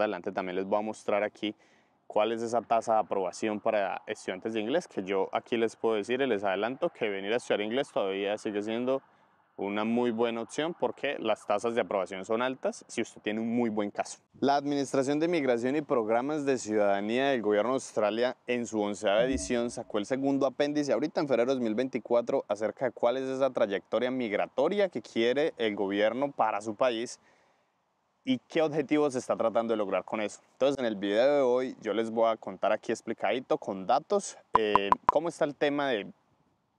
adelante también les voy a mostrar aquí cuál es esa tasa de aprobación para estudiantes de inglés, que yo aquí les puedo decir y les adelanto que venir a estudiar inglés todavía sigue siendo una muy buena opción porque las tasas de aprobación son altas si usted tiene un muy buen caso. La Administración de Migración y Programas de Ciudadanía del Gobierno de Australia en su onceava edición sacó el segundo apéndice ahorita en febrero de 2024 acerca de cuál es esa trayectoria migratoria que quiere el gobierno para su país y qué objetivos se está tratando de lograr con eso. Entonces en el video de hoy yo les voy a contar aquí explicadito con datos eh, cómo está el tema de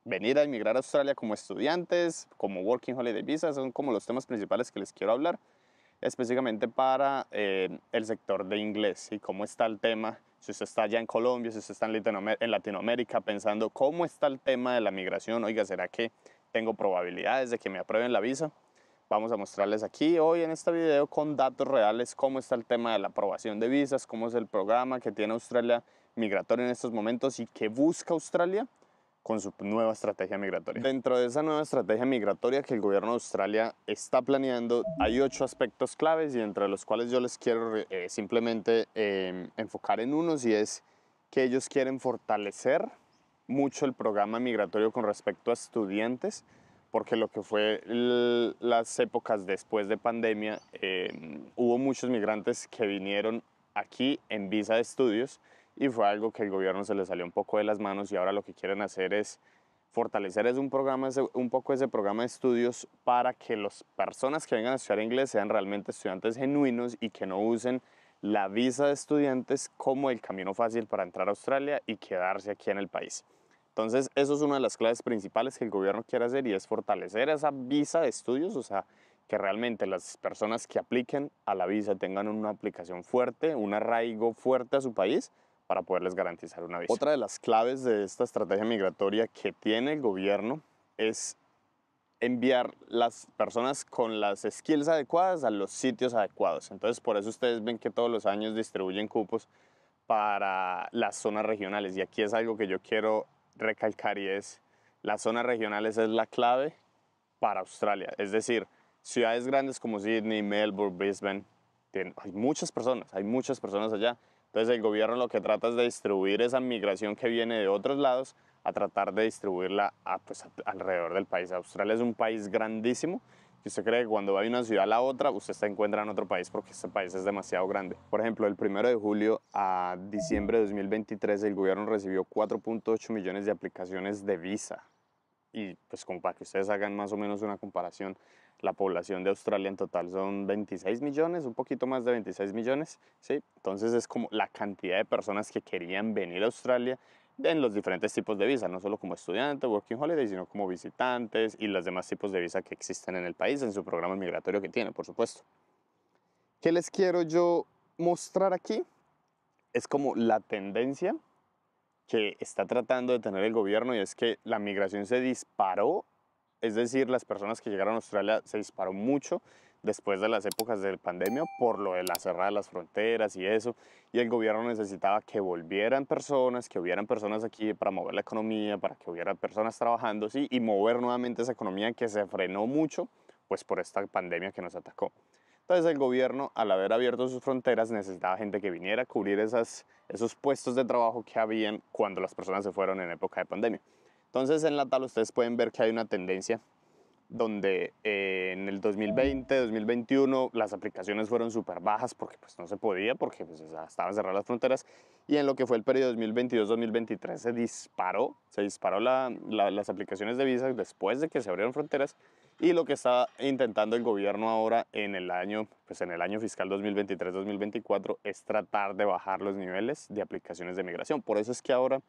venir a emigrar a Australia como estudiantes, como Working Holiday Visa, son como los temas principales que les quiero hablar, específicamente para eh, el sector de inglés y cómo está el tema, si usted está allá en Colombia, si usted está en Latinoamérica pensando cómo está el tema de la migración, oiga, ¿será que tengo probabilidades de que me aprueben la visa? Vamos a mostrarles aquí hoy en este video con datos reales cómo está el tema de la aprobación de visas, cómo es el programa que tiene Australia migratoria en estos momentos y qué busca Australia con su nueva estrategia migratoria. Dentro de esa nueva estrategia migratoria que el gobierno de Australia está planeando, hay ocho aspectos claves y entre los cuales yo les quiero eh, simplemente em, enfocar en unos y es que ellos quieren fortalecer mucho el programa migratorio con respecto a estudiantes porque lo que fue las épocas después de pandemia, em, hubo muchos migrantes que vinieron aquí en visa de estudios y fue algo que el gobierno se le salió un poco de las manos y ahora lo que quieren hacer es fortalecer es un, programa, un poco ese programa de estudios para que las personas que vengan a estudiar inglés sean realmente estudiantes genuinos y que no usen la visa de estudiantes como el camino fácil para entrar a Australia y quedarse aquí en el país. Entonces, eso es una de las claves principales que el gobierno quiere hacer y es fortalecer esa visa de estudios, o sea, que realmente las personas que apliquen a la visa tengan una aplicación fuerte, un arraigo fuerte a su país para poderles garantizar una visa. Otra de las claves de esta estrategia migratoria que tiene el gobierno es enviar las personas con las skills adecuadas a los sitios adecuados. Entonces, por eso ustedes ven que todos los años distribuyen cupos para las zonas regionales. Y aquí es algo que yo quiero recalcar y es, las zonas regionales es la clave para Australia. Es decir, ciudades grandes como Sydney, Melbourne, Brisbane, hay muchas personas, hay muchas personas allá. Entonces el gobierno lo que trata es de distribuir esa migración que viene de otros lados a tratar de distribuirla pues, alrededor del país. Australia es un país grandísimo que usted cree que cuando va de una ciudad a la otra, usted se encuentra en otro país porque este país es demasiado grande. Por ejemplo, el 1 de julio a diciembre de 2023, el gobierno recibió 4.8 millones de aplicaciones de visa. Y pues como para que ustedes hagan más o menos una comparación, la población de Australia en total son 26 millones, un poquito más de 26 millones, ¿sí? Entonces es como la cantidad de personas que querían venir a Australia en los diferentes tipos de visa, no solo como estudiante, working holiday, sino como visitantes y los demás tipos de visa que existen en el país, en su programa migratorio que tiene, por supuesto. ¿Qué les quiero yo mostrar aquí? Es como la tendencia que está tratando de tener el gobierno y es que la migración se disparó, es decir, las personas que llegaron a Australia se disparó mucho después de las épocas de pandemia por lo de la cerrada de las fronteras y eso. Y el gobierno necesitaba que volvieran personas, que hubieran personas aquí para mover la economía, para que hubiera personas trabajando, sí, y mover nuevamente esa economía que se frenó mucho, pues por esta pandemia que nos atacó. Entonces el gobierno, al haber abierto sus fronteras, necesitaba gente que viniera a cubrir esas, esos puestos de trabajo que habían cuando las personas se fueron en época de pandemia. Entonces en la tal, ustedes pueden ver que hay una tendencia donde eh, en el 2020, 2021 las aplicaciones fueron súper bajas porque pues no se podía, porque pues, estaban cerradas las fronteras y en lo que fue el periodo 2022-2023 se disparó, se disparó las aplicaciones de visas después de que se abrieron fronteras y lo que está intentando el gobierno ahora en el año, pues en el año fiscal 2023-2024 es tratar de bajar los niveles de aplicaciones de migración. Por eso es que ahora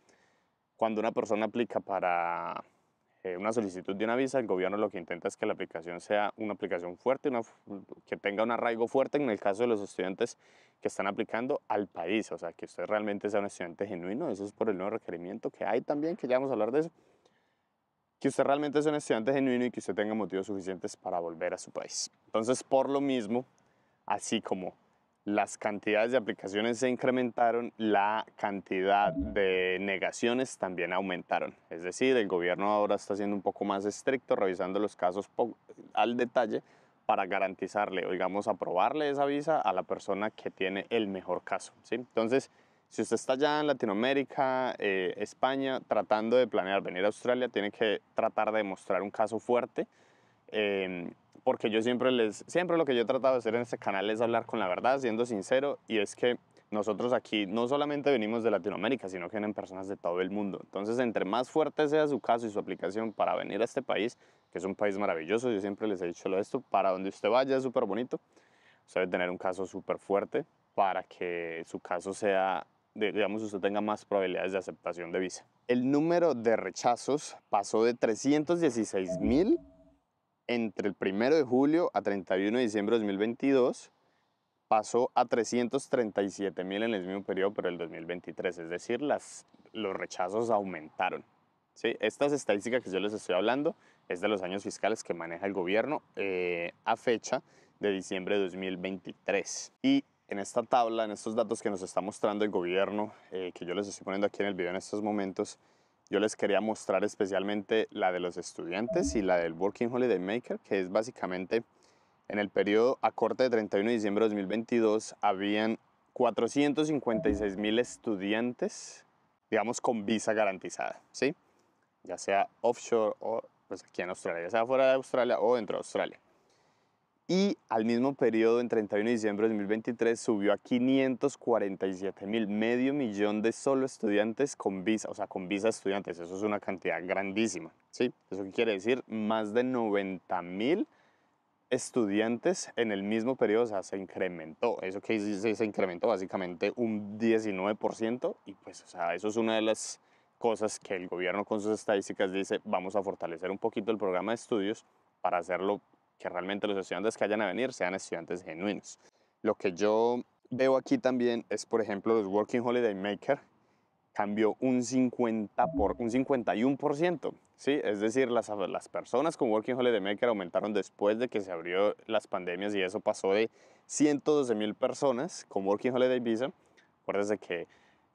cuando una persona aplica para eh, una solicitud de una visa, el gobierno lo que intenta es que la aplicación sea una aplicación fuerte, una, que tenga un arraigo fuerte en el caso de los estudiantes que están aplicando al país, o sea, que usted realmente sea un estudiante genuino, eso es por el nuevo requerimiento que hay también, que ya vamos a hablar de eso, que usted realmente sea un estudiante genuino y que usted tenga motivos suficientes para volver a su país. Entonces, por lo mismo, así como las cantidades de aplicaciones se incrementaron, la cantidad de negaciones también aumentaron. Es decir, el gobierno ahora está siendo un poco más estricto, revisando los casos al detalle para garantizarle, o aprobarle esa visa a la persona que tiene el mejor caso. Entonces, si usted está ya en Latinoamérica, eh, España, tratando de planear venir a Australia, tiene que tratar de demostrar un caso fuerte. Em, porque yo siempre les, siempre lo que yo he tratado de hacer en este canal es hablar con la verdad, siendo sincero, y es que nosotros aquí no solamente venimos de Latinoamérica, sino que vienen personas de todo el mundo. Entonces, entre más fuerte sea su caso y su aplicación para venir a este país, que es un país maravilloso, yo siempre les he dicho lo esto, para donde usted vaya es súper bonito, usted debe tener un caso súper fuerte para que su caso sea, digamos, usted tenga más probabilidades de aceptación de visa. El número de rechazos pasó de 316 mil entre el 1 de julio a 31 de diciembre de 2022 pasó a 337 mil en el mismo periodo, pero el 2023, es decir, los rechazos aumentaron. Estas estadísticas que yo les estoy hablando es de los años fiscales que maneja el gobierno eh, a fecha de diciembre de 2023. Y en esta tabla, en estos datos que nos está mostrando el gobierno, eh, que yo les estoy poniendo aquí en el video en estos momentos, yo les quería mostrar especialmente la de los estudiantes y la del Working Holiday Maker, que es básicamente en el periodo a corte de 31 de diciembre de 2022 habían 456 mil estudiantes, digamos, con visa garantizada, ¿sí? Ya sea offshore o pues aquí en Australia, ya sea fuera de Australia o dentro de Australia y al mismo periodo, en 31 de diciembre de 2023, subió a 547 mil, medio millón de solo estudiantes con visa, o sea, con visa estudiantes. Eso es una cantidad grandísima, ¿sí? Eso quiere decir más de 90 mil estudiantes en el mismo periodo, o sea, se incrementó. Eso que dice, se incrementó básicamente un 19%, y pues, o sea, eso es una de las cosas que el gobierno con sus estadísticas dice, vamos a fortalecer un poquito el programa de estudios para hacerlo que realmente los estudiantes que vayan a venir sean estudiantes genuinos. Lo que yo veo aquí también es, por ejemplo, los Working Holiday Maker cambió un 50 por un 51%, ¿sí? Es decir, las, las personas con Working Holiday Maker aumentaron después de que se abrió las pandemias y eso pasó de 112 mil personas con Working Holiday Visa. Acuérdense que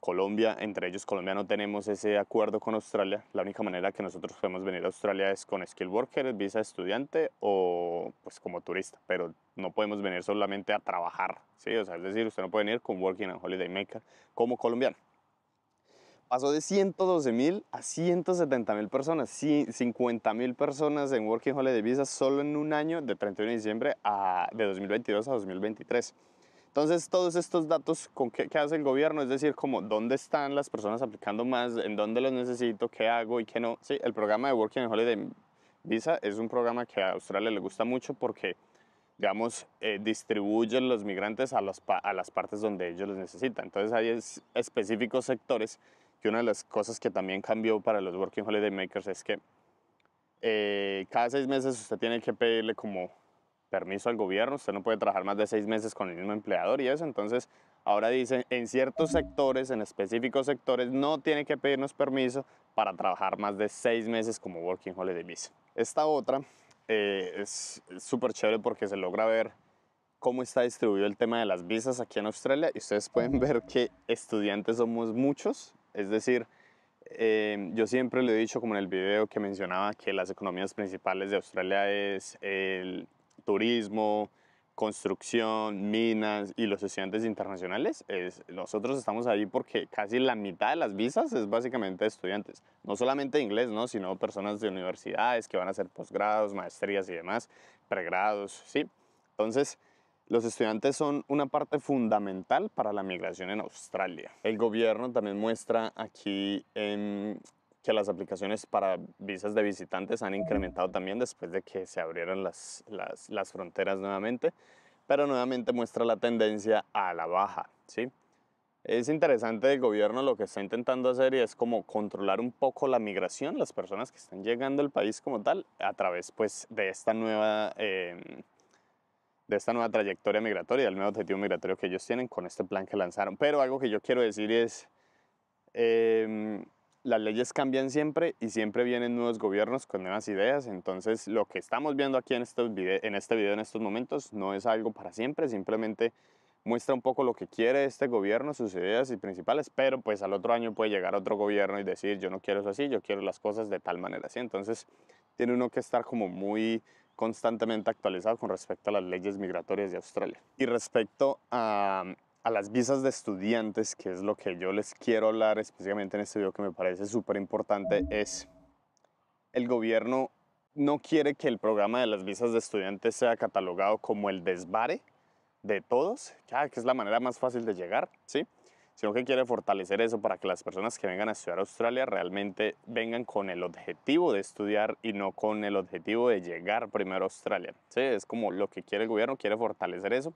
Colombia, entre ellos Colombia no tenemos ese acuerdo con Australia. La única manera que nosotros podemos venir a Australia es con skill worker, visa estudiante o pues como turista, pero no podemos venir solamente a trabajar, ¿sí? O sea, es decir, usted no puede venir con working holiday maker como colombiano. Pasó de 112 mil a 170 mil personas, 50 mil personas en Working Holiday Visa solo en un año de 31 de diciembre de 2022 a 2023 entonces, todos estos datos, ¿con qué, qué, hace el gobierno? Es decir, como dónde están las personas aplicando más, en dónde los necesito, qué hago y qué no. Sí, el programa de Working Holiday Visa es un programa que a Australia le gusta mucho porque, digamos, eh, distribuyen los migrantes a, a las partes donde ellos los necesitan. Entonces, hay específicos sectores y una de las cosas que también cambió para los Working Holiday Makers es que eh, cada seis meses usted tiene que pedirle como permiso al gobierno, usted no puede trabajar más de seis meses con el mismo empleador y eso, entonces ahora dicen, en ciertos sectores, en específicos sectores, no tiene que pedirnos permiso para trabajar más de seis meses como Working Holiday Visa. Esta otra eh, es súper chévere porque se logra ver cómo está distribuido el tema de las visas aquí en Australia y ustedes pueden ver que estudiantes somos muchos, es decir, em, yo siempre le he dicho como en el video que mencionaba que las economías principales de Australia es el turismo, construcción, minas y los estudiantes internacionales, es, nosotros estamos ahí porque casi la mitad de las visas es básicamente estudiantes, no solamente inglés, ¿no? sino personas de universidades que van a hacer posgrados, maestrías y demás, pregrados, ¿sí? Entonces, los estudiantes son una parte fundamental para la migración en Australia. El gobierno también muestra aquí en que las aplicaciones para visas de visitantes han incrementado también después de que se abrieron las, las, fronteras nuevamente, pero nuevamente muestra la tendencia a la baja. ¿sí? Es interesante el gobierno lo que está intentando hacer y es como controlar un poco la migración, las personas que están llegando al país como tal, a través pues, de, esta nueva, eh, de esta nueva trayectoria migratoria, el nuevo objetivo migratorio que ellos tienen con este plan que lanzaron. Pero algo que yo quiero decir es... Eh, las leyes cambian siempre y siempre vienen nuevos gobiernos con nuevas ideas, entonces lo que estamos viendo aquí en, estos en este video en estos momentos no es algo para siempre, simplemente muestra un poco lo que quiere este gobierno, sus ideas y principales, pero pues al otro año puede llegar otro gobierno y decir yo no quiero eso así, yo quiero las cosas de tal manera así, entonces tiene uno que estar como muy constantemente actualizado con respecto a las leyes migratorias de Australia. Y respecto a a las visas de estudiantes, que es lo que yo les quiero hablar específicamente en este video que me parece súper importante, es el gobierno no quiere que el programa de las visas de estudiantes sea catalogado como el desvare de todos, ya que es la manera más fácil de llegar, ¿sí? sino que quiere fortalecer eso para que las personas que vengan a estudiar a Australia realmente vengan con el objetivo de estudiar y no con el objetivo de llegar primero a Australia. Es como lo que quiere el gobierno, quiere fortalecer eso.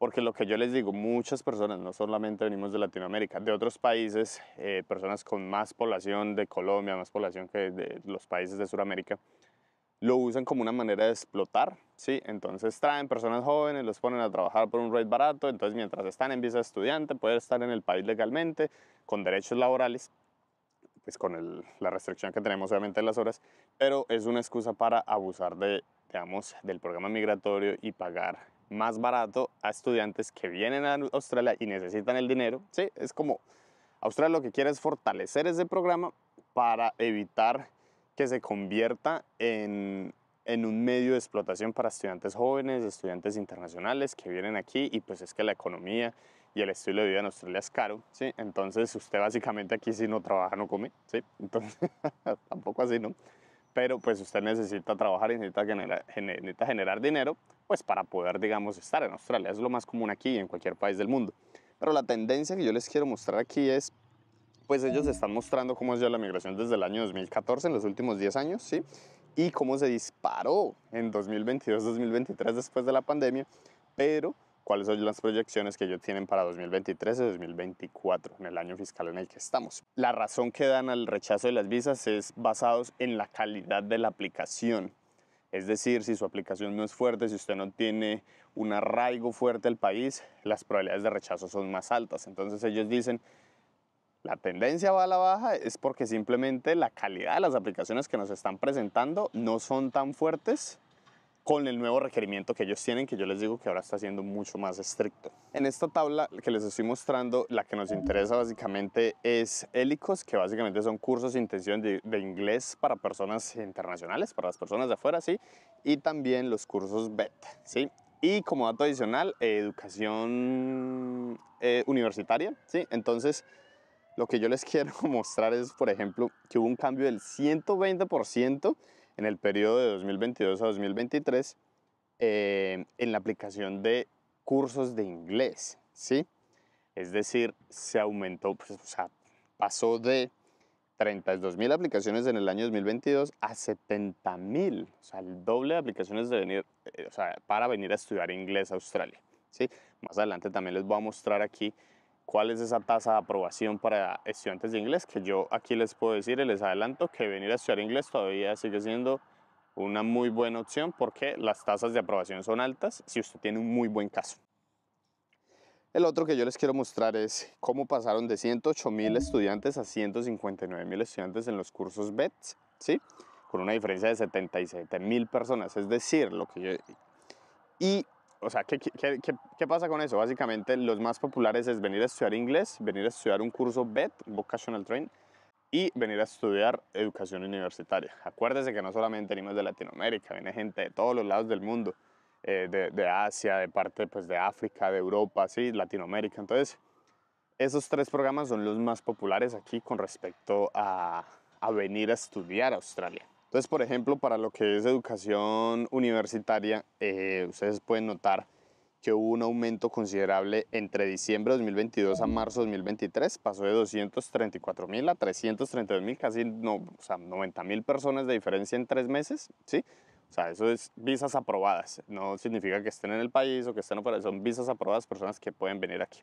Porque lo que yo les digo, muchas personas, no solamente venimos de Latinoamérica, de otros países, eh, personas con más población de Colombia, más población que de los países de Sudamérica, lo usan como una manera de explotar, ¿sí? Entonces traen personas jóvenes, los ponen a trabajar por un rate barato, entonces mientras están en visa estudiante, pueden estar en el país legalmente, con derechos laborales, pues con la restricción que tenemos obviamente en las horas, pero es una excusa para abusar de, digamos, del programa migratorio y pagar más barato a estudiantes que vienen a Australia y necesitan el dinero. Sí, es como Australia lo que quiere es fortalecer ese programa para evitar que se convierta en, en un medio de explotación para estudiantes jóvenes, estudiantes internacionales que vienen aquí y pues es que la economía y el estilo de vida en Australia es caro, ¿sí? Entonces usted básicamente aquí si no trabaja no come, ¿sí? Entonces tampoco así, ¿no? pero pues usted necesita trabajar y necesita generar, dinero pues para poder, digamos, estar en Australia. Es lo más común aquí y en cualquier país del mundo. Pero la tendencia que yo les quiero mostrar aquí es, pues ellos están mostrando cómo es ya la migración desde el año 2014, en los últimos 10 años, ¿sí? Y cómo se disparó en 2022, 2023 después de la pandemia, pero cuáles son las proyecciones que ellos tienen para 2023 y 2024, en el año fiscal en el que estamos. La razón que dan al rechazo de las visas es basados en la calidad de la aplicación. Es decir, si su aplicación no es fuerte, si usted no tiene un arraigo fuerte al país, las probabilidades de rechazo son más altas. Entonces ellos dicen, la tendencia va a la baja es porque simplemente la calidad de las aplicaciones que nos están presentando no son tan fuertes con el nuevo requerimiento que ellos tienen, que yo les digo que ahora está siendo mucho más estricto. En esta tabla que les estoy mostrando, la que nos interesa básicamente es ELICOS, que básicamente son cursos de intención de, inglés para personas internacionales, para las personas de afuera, sí, y también los cursos BET, sí. Y como dato adicional, educación eh, universitaria, sí. Entonces, lo que yo les quiero mostrar es, por ejemplo, que hubo un cambio del 120% en el periodo de 2022 a 2023 eh, en la aplicación de cursos de inglés, ¿sí? Es decir, se aumentó, pues, o sea, pasó de 32 mil aplicaciones en el año 2022 a 70 mil, o sea, el doble de aplicaciones eh, para venir a estudiar inglés a Australia, ¿sí? Más adelante también les voy a mostrar aquí cuál es esa tasa de aprobación para estudiantes de inglés, que yo aquí les puedo decir y les adelanto que venir a estudiar inglés todavía sigue siendo una muy buena opción porque las tasas de aprobación son altas si usted tiene un muy buen caso. El otro que yo les quiero mostrar es cómo pasaron de 108 mil estudiantes a 159 mil estudiantes en los cursos BETS, ¿sí? Con una diferencia de 77 mil personas, es decir, lo que yo... Y o sea, ¿qué, qué, qué, pasa con eso? Básicamente, los más populares es venir a estudiar inglés, venir a estudiar un curso VET, Vocational Train, y venir a estudiar educación universitaria. Acuérdese que no solamente venimos de Latinoamérica, viene gente de todos los lados del mundo, eh, de, Asia, de parte pues, de África, de Europa, sí, Latinoamérica. Entonces, esos tres programas son los más populares aquí con respecto a, a venir a estudiar Australia. Entonces, por ejemplo, para lo que es educación universitaria, eh, ustedes pueden notar que hubo un aumento considerable entre diciembre de 2022 a marzo de 2023, pasó de 234 mil a 332 mil, casi no, 90 mil personas de diferencia en tres meses, ¿sí? O sea, eso es visas aprobadas, no significa que estén en el país o que estén, para. son visas aprobadas personas que pueden venir aquí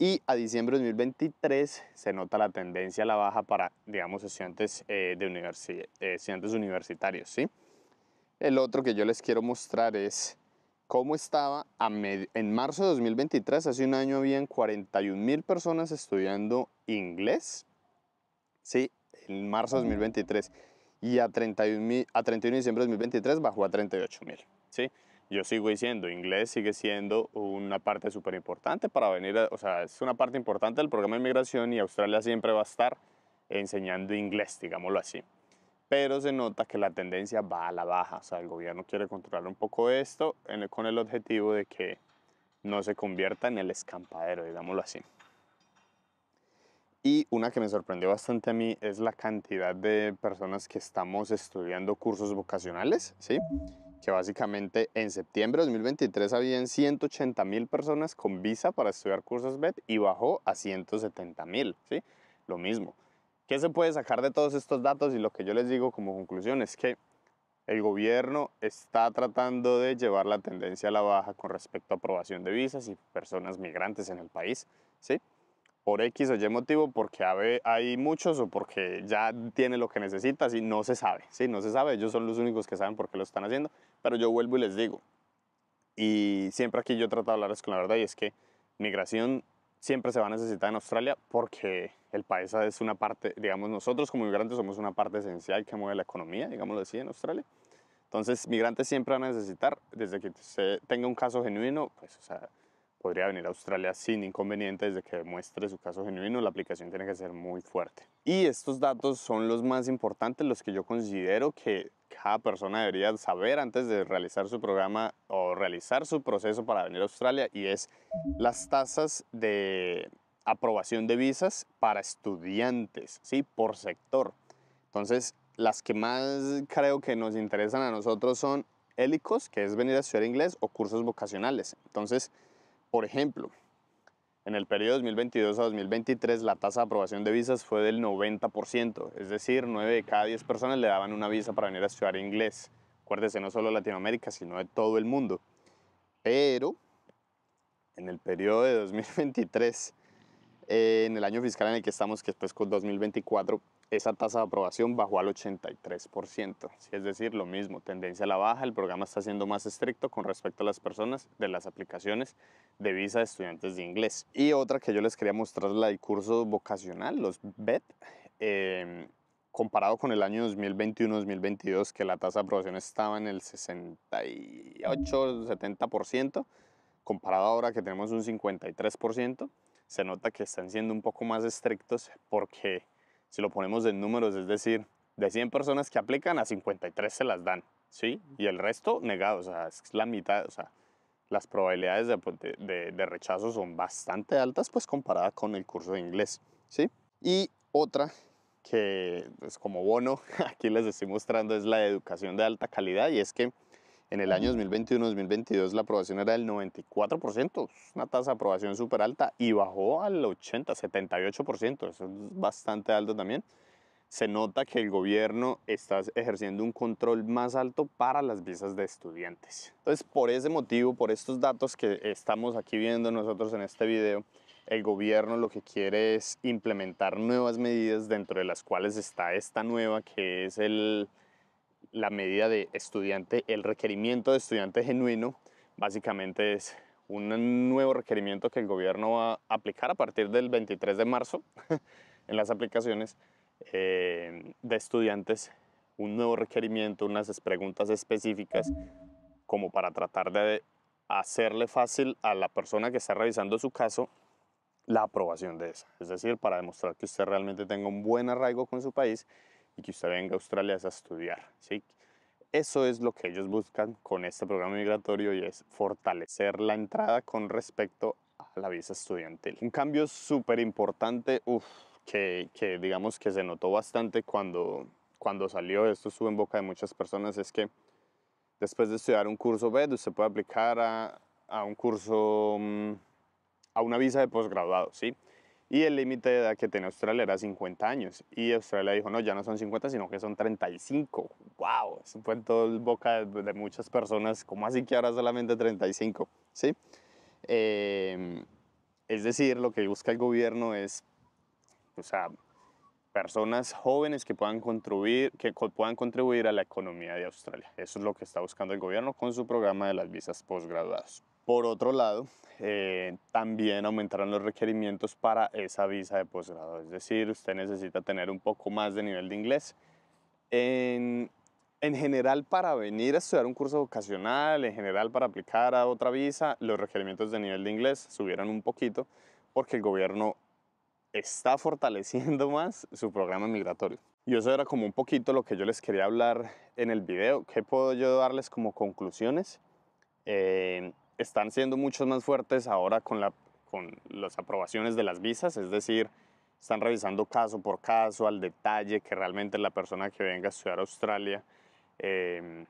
y a diciembre de 2023 se nota la tendencia a la baja para, digamos, estudiantes, eh, de eh, estudiantes universitarios. ¿sí? El otro que yo les quiero mostrar es cómo estaba a en marzo de 2023, hace un año habían 41,000 personas estudiando inglés, ¿sí? en marzo de 2023, y a 31, a 31 de diciembre de 2023 bajó a 38,000, ¿sí? yo sigo diciendo, inglés sigue siendo una parte súper importante para venir, o sea, es una parte importante del programa de inmigración y Australia siempre va a estar enseñando inglés, digámoslo así. Pero se nota que la tendencia va a la baja, o sea, el gobierno quiere controlar un poco esto con el objetivo de que no se convierta en el escampadero, digámoslo así. Y una que me sorprendió bastante a mí es la cantidad de personas que estamos estudiando cursos vocacionales, ¿sí? que básicamente en septiembre de 2023 habían 180 mil personas con visa para estudiar cursos BED y bajó a 170 mil, ¿sí? Lo mismo. ¿Qué se puede sacar de todos estos datos? Y lo que yo les digo como conclusión es que el gobierno está tratando de llevar la tendencia a la baja con respecto a aprobación de visas y personas migrantes en el país, ¿sí? por X o Y motivo, porque hay muchos o porque ya tiene lo que necesita, si no se sabe, ¿sí? No se sabe, ellos son los únicos que saben por qué lo están haciendo, pero yo vuelvo y les digo, y siempre aquí yo trato de hablarles con la verdad y es que migración siempre se va a necesitar en Australia porque el país es una parte, digamos, nosotros como migrantes somos una parte esencial que mueve la economía, digámoslo así, en Australia. Entonces, migrantes siempre van a necesitar, desde que se tenga un caso genuino, pues, o sea, podría venir a Australia sin inconveniente desde que demuestre su caso genuino, la aplicación tiene que ser muy fuerte. Y estos datos son los más importantes, los que yo considero que cada persona debería saber antes de realizar su programa o realizar su proceso para venir a Australia y es las tasas de aprobación de visas para estudiantes, ¿sí? Por sector. Entonces, las que más creo que nos interesan a nosotros son ELICOS, que es venir a estudiar inglés, o cursos vocacionales. Entonces, por ejemplo, en el periodo 2022 a 2023 la tasa de aprobación de visas fue del 90%, es decir, 9 de cada 10 personas le daban una visa para venir a estudiar inglés. Acuérdese, no solo Latinoamérica, sino de todo el mundo. Pero en el periodo de 2023, en el año fiscal en el que estamos, que es pues, con 2024, esa tasa de aprobación bajó al 83%, es decir, lo mismo, tendencia a la baja, el programa está siendo más estricto con respecto a las personas de las aplicaciones de visa de estudiantes de inglés. Y otra que yo les quería mostrar, la de curso vocacional, los BET, em, comparado con el año 2021-2022, que la tasa de aprobación estaba en el 68-70%, comparado ahora que tenemos un 53%, se nota que están siendo un poco más estrictos porque si lo ponemos en números, es decir, de 100 personas que aplican, a 53 se las dan, ¿sí? Y el resto negado, o sea, es la mitad, o sea, las probabilidades pues, de, de, rechazo son bastante altas, pues comparada con el curso de inglés, ¿sí? Y otra que es pues, como bono, aquí les estoy mostrando, es la educación de alta calidad y es que en el año 2021-2022 la aprobación era del 94%, una tasa de aprobación súper alta y bajó al 80, 78%, eso es bastante alto también. Se nota que el gobierno está ejerciendo un control más alto para las visas de estudiantes. Entonces, por ese motivo, por estos datos que estamos aquí viendo nosotros en este video, el gobierno lo que quiere es implementar nuevas medidas dentro de las cuales está esta nueva que es el la medida de estudiante, el requerimiento de estudiante genuino, básicamente es un nuevo requerimiento que el gobierno va a aplicar a partir del 23 de marzo en las aplicaciones eh, de estudiantes, un nuevo requerimiento, unas preguntas específicas como para tratar de hacerle fácil a la persona que está revisando su caso la aprobación de esa. Es decir, para demostrar que usted realmente tenga un buen arraigo con su país y que usted venga a Australia es a estudiar. ¿sí? Eso es lo que ellos buscan con este programa migratorio y es fortalecer la entrada con respecto a la visa estudiantil. Un cambio súper importante, que, que, digamos que se notó bastante cuando, cuando salió, esto sube en boca de muchas personas, es que después de estudiar un curso BED, usted puede aplicar a, a un curso, mm, a una visa de posgraduado, ¿sí? Y el límite de edad que tenía Australia era 50 años. Y Australia dijo, no, ya no son 50, sino que son 35. ¡Wow! Eso fue en todo el boca de, muchas personas. ¿Cómo así que ahora solamente 35? ¿Sí? Em, es decir, lo que busca el gobierno es, o sea, personas jóvenes que puedan contribuir, que puedan contribuir a la economía de Australia. Eso es lo que está buscando el gobierno con su programa de las visas posgraduadas. Por otro lado, eh, también aumentaron los requerimientos para esa visa de posgrado, es decir, usted necesita tener un poco más de nivel de inglés. En, en general, para venir a estudiar un curso vocacional, en general para aplicar a otra visa, los requerimientos de nivel de inglés subieron un poquito porque el gobierno está fortaleciendo más su programa migratorio. Y eso era como un poquito lo que yo les quería hablar en el video. ¿Qué puedo yo darles como conclusiones? Eh, están siendo muchos más fuertes ahora con, la, con las aprobaciones de las visas, es decir, están revisando caso por caso, al detalle, que realmente la persona que venga a estudiar a Australia em,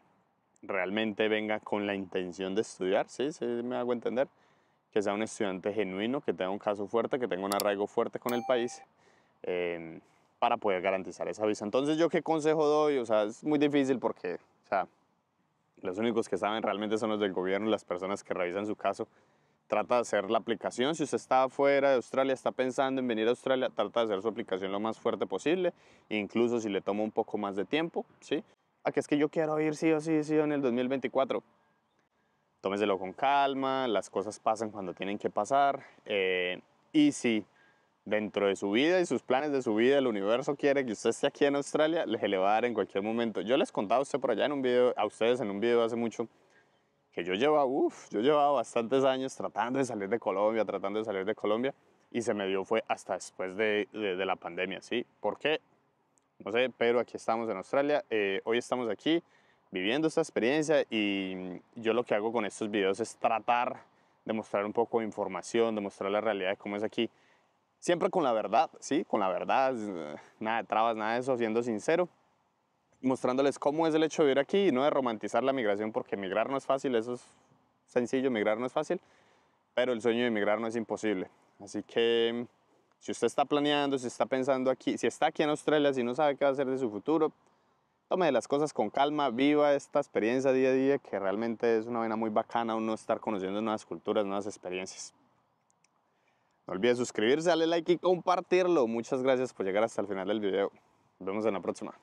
realmente venga con la intención de estudiar, sí, me hago entender, que sea un estudiante genuino, que tenga un caso fuerte, que tenga un arraigo fuerte con el país. Em, para poder garantizar esa visa. Entonces, ¿yo qué consejo doy? O sea, es muy difícil porque, sea, los únicos que saben realmente son los del gobierno, las personas que revisan su caso. Trata de hacer la aplicación. Si usted está fuera de Australia, está pensando en venir a Australia, trata de hacer su aplicación lo más fuerte posible, incluso si le toma un poco más de tiempo, ¿sí? A que es que yo quiero ir sí o sí, sí en el 2024. Tómeselo con calma, las cosas pasan cuando tienen que pasar. Eh, y si dentro de su vida y sus planes de su vida, el universo quiere que usted esté aquí en Australia, Les le en cualquier momento. Yo les contaba a usted por allá en un video, a ustedes en un video hace mucho, que yo llevaba, uf, yo llevaba bastantes años tratando de salir de Colombia, tratando de salir de Colombia, y se me dio fue hasta después de, la pandemia, ¿sí? ¿Por qué? No sé, pero aquí estamos en Australia, eh, hoy estamos aquí viviendo esta experiencia y yo lo que hago con estos videos es tratar de mostrar un poco de información, de mostrar la realidad de cómo es aquí siempre con la verdad, ¿sí? Con la verdad, eh, nada de trabas, nada de eso, siendo sincero, mostrándoles cómo es el hecho de vivir aquí y no de romantizar la migración, porque migrar no es fácil, eso es sencillo, migrar no es fácil, pero el sueño de migrar no es imposible. Así que si usted está planeando, si está pensando aquí, si está aquí en Australia, si no sabe qué hacer de su futuro, tome las cosas con calma, viva esta experiencia día a día, que realmente es una vaina muy bacana uno estar conociendo nuevas culturas, nuevas experiencias. No olvides suscribirse, darle like y compartirlo. Muchas gracias por llegar hasta el final del video. Nos vemos en la próxima.